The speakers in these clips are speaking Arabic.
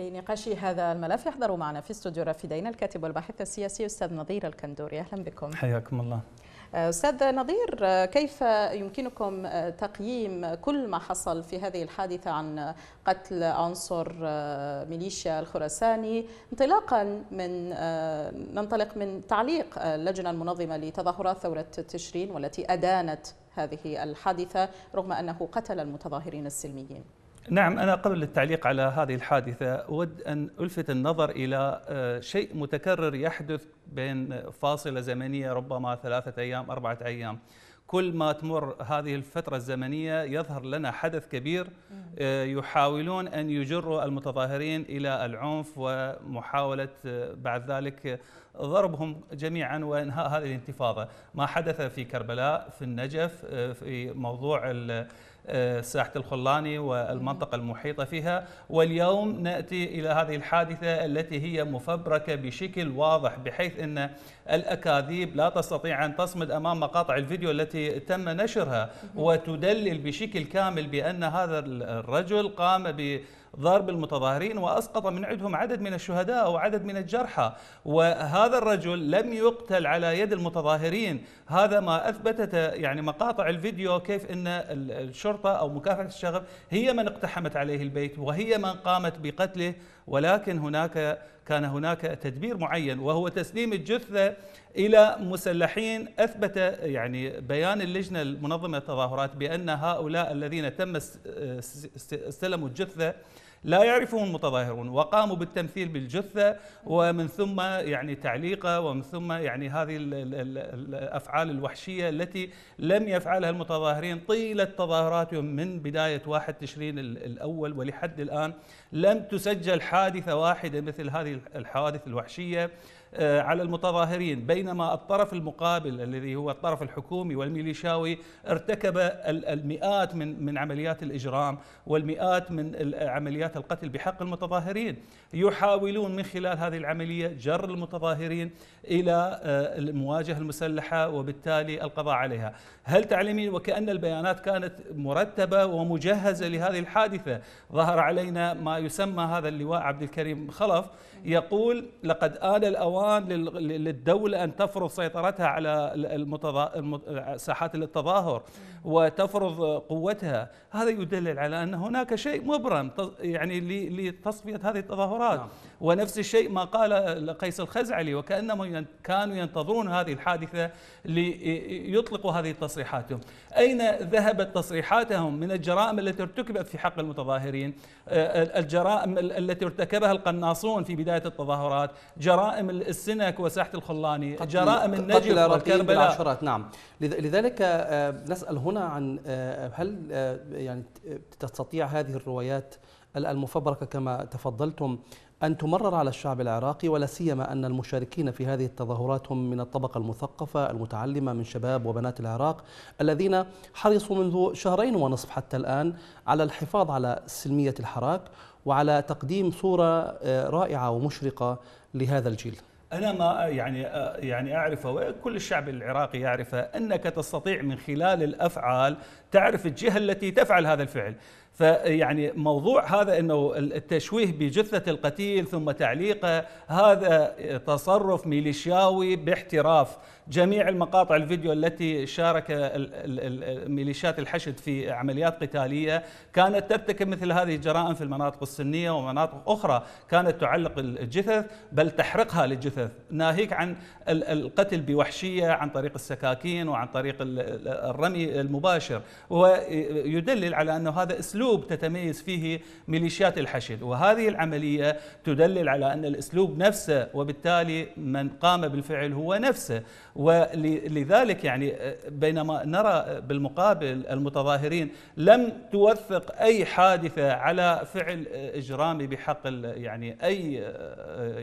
لنقاش هذا الملف يحضر معنا في استوديو رافدين الكاتب والباحث السياسي أستاذ نظير الكندوري أهلا بكم حياكم الله آه، أستاذ نظير آه، كيف يمكنكم آه، تقييم كل ما حصل في هذه الحادثة عن قتل عنصر ميليشيا الخراساني انطلاقا من ننطلق من تعليق اللجنة المنظمة لتظاهرات ثورة تشرين والتي أدانت هذه الحادثة رغم أنه قتل المتظاهرين السلميين نعم أنا قبل التعليق على هذه الحادثة أود أن ألفت النظر إلى آه، شيء متكرر يحدث بين فاصلة زمنية ربما ثلاثة أيام أربعة أيام كل ما تمر هذه الفترة الزمنية يظهر لنا حدث كبير آه، يحاولون أن يجروا المتظاهرين إلى العنف ومحاولة آه، بعد ذلك ضربهم جميعا وإنهاء هذه الانتفاضة ما حدث في كربلاء في النجف في موضوع آه، ساحه الخلاني والمنطقه المحيطه فيها واليوم ناتي الى هذه الحادثه التي هي مفبركه بشكل واضح بحيث ان الاكاذيب لا تستطيع ان تصمد امام مقاطع الفيديو التي تم نشرها وتدلل بشكل كامل بان هذا الرجل قام ب ضرب المتظاهرين وأسقط من عندهم عدد من الشهداء وعدد من الجرحى وهذا الرجل لم يقتل على يد المتظاهرين هذا ما أثبتت يعني مقاطع الفيديو كيف أن الشرطة أو مكافحة الشغب هي من اقتحمت عليه البيت وهي من قامت بقتله ولكن هناك كان هناك تدبير معين وهو تسليم الجثة إلى مسلحين أثبت يعني بيان اللجنة المنظمة التظاهرات بأن هؤلاء الذين تم استلموا الجثة لا يعرفه المتظاهرون وقاموا بالتمثيل بالجثة ومن ثم يعني تعليقه ومن ثم يعني هذه الأفعال الوحشية التي لم يفعلها المتظاهرين طيلة تظاهراتهم من بداية 1 تشرين الأول ولحد الآن لم تسجل حادثة واحدة مثل هذه الحوادث الوحشية آه، على المتظاهرين بينما الطرف المقابل الذي هو الطرف الحكومي والميليشاوي ارتكب المئات من من عمليات الاجرام والمئات من عمليات عمليات القتل بحق المتظاهرين يحاولون من خلال هذه العملية جر المتظاهرين إلى آه، المواجهة المسلحة وبالتالي القضاء عليها هل تعلمين وكأن البيانات كانت مرتبة ومجهزة لهذه الحادثة ظهر علينا ما يسمى هذا اللواء عبد الكريم خلف يقول لقد آل الأوان للدولة أن تفرض سيطرتها على ساحات التظاهر وتفرض قوتها هذا يدلل على أن هناك شيء مبرم يعني لتصفية هذه التظاهرات نعم. ونفس الشيء ما قال قيس الخزعلي وكأنهم كانوا ينتظرون هذه الحادثة ليطلقوا هذه تصريحاتهم أين ذهبت تصريحاتهم من الجرائم التي ارتكبت في حق المتظاهرين أه، الجرائم التي ارتكبها القناصون في بداية التظاهرات جرائم السنك وساحة الخلاني جرائم النجف والكربلاء نعم لذلك أه، نسأل هنا عن أه، هل يعني تستطيع هذه الروايات المفبركة كما تفضلتم أن تمرر على الشعب العراقي ولا سيما أن المشاركين في هذه التظاهرات هم من الطبقة المثقفة المتعلمة من شباب وبنات العراق الذين حرصوا منذ شهرين ونصف حتى الآن على الحفاظ على سلمية الحراك وعلى تقديم صورة آه، رائعة ومشرقة لهذا الجيل أنا ما يعني آه، يعني أعرفه وكل الشعب العراقي يعرفه أنك تستطيع من خلال الأفعال تعرف الجهة التي تفعل هذا الفعل فيعني موضوع هذا انه التشويه بجثه القتيل ثم تعليقه هذا تصرف ميليشياوي باحتراف جميع المقاطع الفيديو التي شارك ميليشيات الحشد في عمليات قتاليه كانت ترتكب مثل هذه الجرائم في المناطق السنيه ومناطق اخرى كانت تعلق الجثث بل تحرقها للجثث ناهيك عن القتل بوحشيه عن طريق السكاكين وعن طريق الرمي المباشر ويدلل على انه هذا اسلوب اسلوب تتميز فيه ميليشيات الحشد وهذه العمليه تدلل على ان الاسلوب نفسه وبالتالي من قام بالفعل هو نفسه ولذلك يعني بينما نرى بالمقابل المتظاهرين لم توثق اي حادثه على فعل اجرامي بحق يعني اي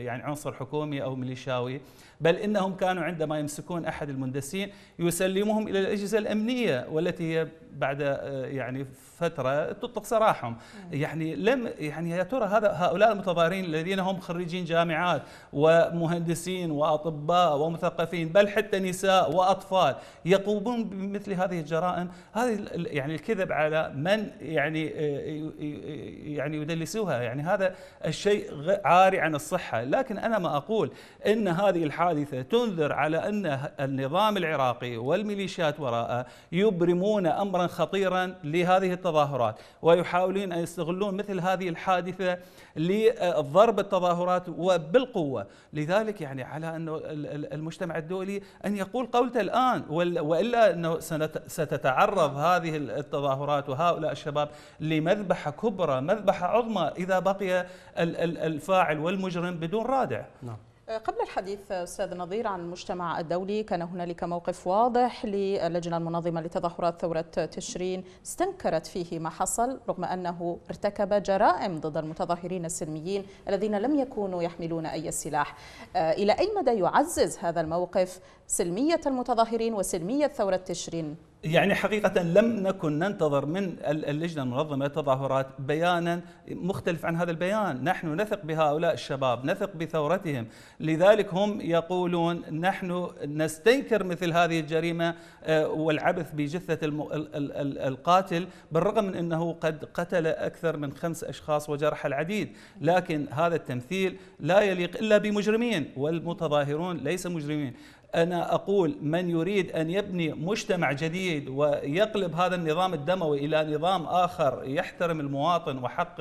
يعني عنصر حكومي او ميليشاوي بل انهم كانوا عندما يمسكون احد المندسين يسلمهم الى الاجهزه الامنيه والتي هي بعد آه، يعني فتره تطلق سراحهم يعني لم يعني يا ترى هذا هؤلاء المتظاهرين الذين هم خريجين جامعات ومهندسين واطباء ومثقفين بل حتى نساء واطفال يقومون بمثل هذه الجرائم هذه يعني الكذب على من يعني آه، يعني يدلسوها يعني هذا الشيء عاري عن الصحه لكن انا ما اقول ان هذه الحادثه تنذر على ان النظام العراقي والميليشيات وراءه يبرمون امرا خطيرا لهذه التظاهرات ويحاولون أن يستغلون مثل هذه الحادثة لضرب التظاهرات وبالقوة لذلك يعني على أن المجتمع الدولي أن يقول قولته الآن وإلا أنه ستتعرض هذه التظاهرات وهؤلاء الشباب لمذبحة كبرى مذبحة عظمى إذا بقي الفاعل والمجرم بدون رادع نعم. قبل الحديث أستاذ نظير عن المجتمع الدولي كان هنالك موقف واضح للجنة المنظمة لتظاهرات ثورة تشرين استنكرت فيه ما حصل رغم أنه ارتكب جرائم ضد المتظاهرين السلميين الذين لم يكونوا يحملون أي سلاح إلى أي مدى يعزز هذا الموقف سلمية المتظاهرين وسلمية ثورة تشرين يعني حقيقة لم نكن ننتظر من اللجنة المنظمة للتظاهرات بيانا مختلف عن هذا البيان نحن نثق بهؤلاء الشباب نثق بثورتهم لذلك هم يقولون نحن نستنكر مثل هذه الجريمة آه، والعبث بجثة القاتل بالرغم من أنه قد قتل أكثر من خمس أشخاص وجرح العديد لكن هذا التمثيل لا يليق إلا بمجرمين والمتظاهرون ليس مجرمين أنا أقول من يريد أن يبني مجتمع جديد ويقلب هذا النظام الدموي إلى نظام آخر يحترم المواطن وحق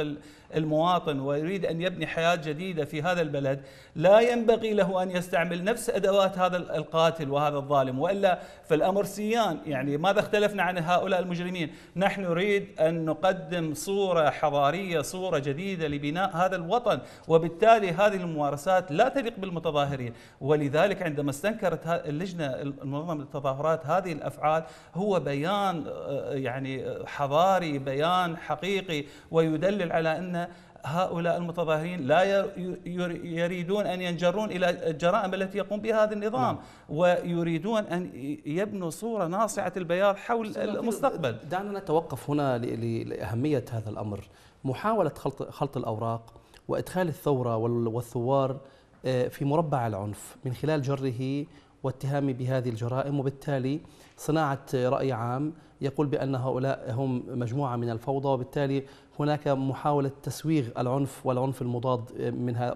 المواطن ويريد أن يبني حياة جديدة في هذا البلد لا ينبغي له أن يستعمل نفس أدوات هذا القاتل وهذا الظالم وإلا فالأمر سيان يعني ماذا اختلفنا عن هؤلاء المجرمين نحن نريد أن نقدم صورة حضارية صورة جديدة لبناء هذا الوطن وبالتالي هذه الممارسات لا تليق بالمتظاهرين ولذلك عندما استنكر ادارت اللجنه المنظمه للتظاهرات هذه الافعال هو بيان آه، يعني آه، حضاري بيان حقيقي ويدلل على ان هؤلاء المتظاهرين لا يريدون ان ينجرون الى الجرائم التي يقوم بها هذا النظام نعم. ويريدون ان يبنوا صوره ناصعه البياض حول المستقبل دعنا نتوقف هنا لاهميه هذا الامر محاوله خلط خلط الاوراق وادخال الثوره والثوار آه، في مربع العنف من خلال جره واتهامي بهذه الجرائم وبالتالي صناعة رأي عام يقول بأن هؤلاء هم مجموعة من الفوضى وبالتالي هناك محاولة تسويغ العنف والعنف المضاد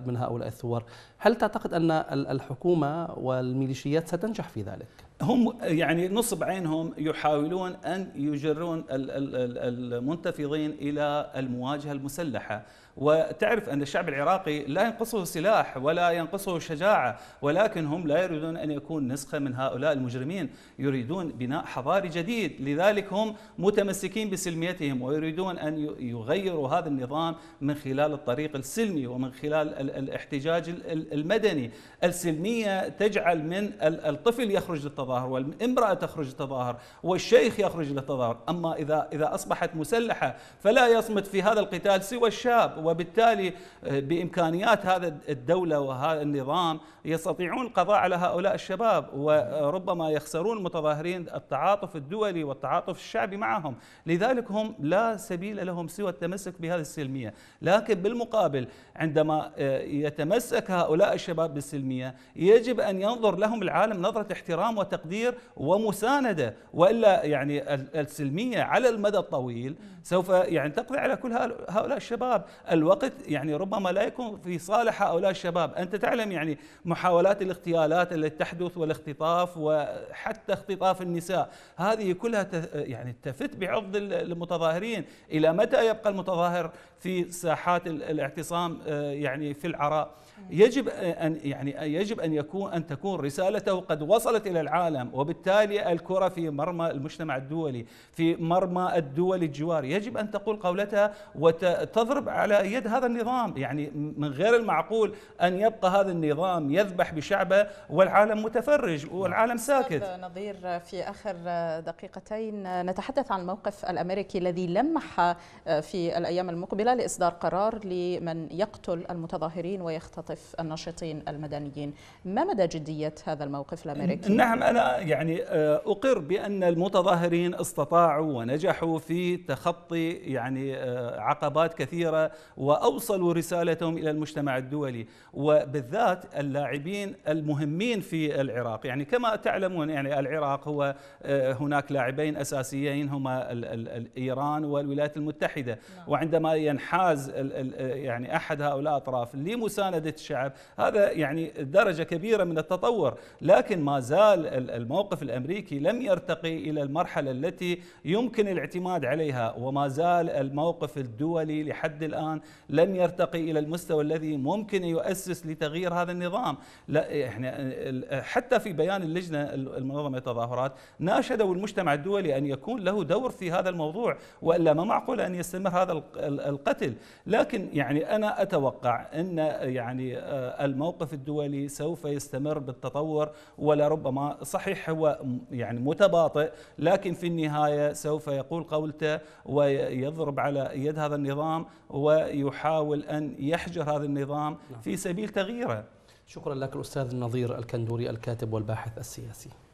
من هؤلاء الثوار هل تعتقد أن الحكومة والميليشيات ستنجح في ذلك؟ هم يعني نصب عينهم يحاولون أن يجرون المنتفضين إلى المواجهة المسلحة وتعرف أن الشعب العراقي لا ينقصه سلاح ولا ينقصه شجاعة ولكن هم لا يريدون أن يكون نسخة من هؤلاء المجرمين يريدون بناء حضاري جديد لذلك هم متمسكين بسلميتهم ويريدون أن يغيروا هذا النظام من خلال الطريق السلمي ومن خلال الاحتجاج المدني السلمية تجعل من الطفل يخرج للتظاهر والامرأة تخرج للتظاهر والشيخ يخرج للتظاهر أما إذا إذا أصبحت مسلحة فلا يصمد في هذا القتال سوى الشاب وبالتالي آه، بامكانيات هذا الدوله وهذا النظام يستطيعون القضاء على هؤلاء الشباب وربما يخسرون المتظاهرين التعاطف الدولي والتعاطف الشعبي معهم، لذلك هم لا سبيل لهم سوى التمسك بهذه السلميه، لكن بالمقابل عندما آه، يتمسك هؤلاء الشباب بالسلميه يجب ان ينظر لهم العالم نظره احترام وتقدير ومسانده والا يعني السلميه على المدى الطويل سوف يعني تقضي على كل هؤلاء الشباب الوقت يعني ربما لا يكون في صالح هؤلاء الشباب أنت تعلم يعني محاولات الاغتيالات التي تحدث والاختطاف وحتى اختطاف النساء هذه كلها يعني تفت بعض المتظاهرين إلى متى يبقى المتظاهر في ساحات الاعتصام آه، يعني في العراء يجب أن يعني يجب أن يكون أن تكون رسالته قد وصلت إلى العالم وبالتالي الكرة في مرمى المجتمع الدولي في مرمى الدول الجوار يجب أن تقول قولتها وتضرب على يد هذا النظام يعني من غير المعقول أن يبقى هذا النظام يذبح بشعبه والعالم متفرج والعالم نعم. ساكت نظير في آخر دقيقتين نتحدث عن الموقف الأمريكي الذي لمح في الأيام المقبلة لإصدار قرار لمن يقتل المتظاهرين ويختطف الناشطين المدنيين ما مدى جدية هذا الموقف الأمريكي؟ نعم أنا يعني آه، أقر بأن المتظاهرين استطاعوا ونجحوا في تخطي يعني آه، عقبات كثيرة واوصلوا رسالتهم الى المجتمع الدولي وبالذات اللاعبين المهمين في العراق يعني كما تعلمون يعني العراق هو آه، هناك لاعبين اساسيين هما ايران والولايات المتحده نعم. وعندما ينحاز يعني احد هؤلاء الاطراف لمسانده الشعب هذا يعني درجه كبيره من التطور لكن ما زال الموقف الامريكي لم يرتقي الى المرحله التي يمكن الاعتماد عليها وما زال الموقف الدولي لحد الان لن يرتقي الى المستوى الذي ممكن يؤسس لتغيير هذا النظام لا احنا حتى في بيان اللجنه المنظمه للتظاهرات ناشدوا المجتمع الدولي ان يكون له دور في هذا الموضوع والا ما معقول ان يستمر هذا القتل لكن يعني انا اتوقع ان يعني آه، الموقف الدولي سوف يستمر بالتطور ولربما صحيح هو يعني متباطئ لكن في النهايه سوف يقول قولته ويضرب على يد هذا النظام و يحاول أن يحجر هذا النظام نعم. في سبيل تغييره شكرا لك الأستاذ النظير الكندوري الكاتب والباحث السياسي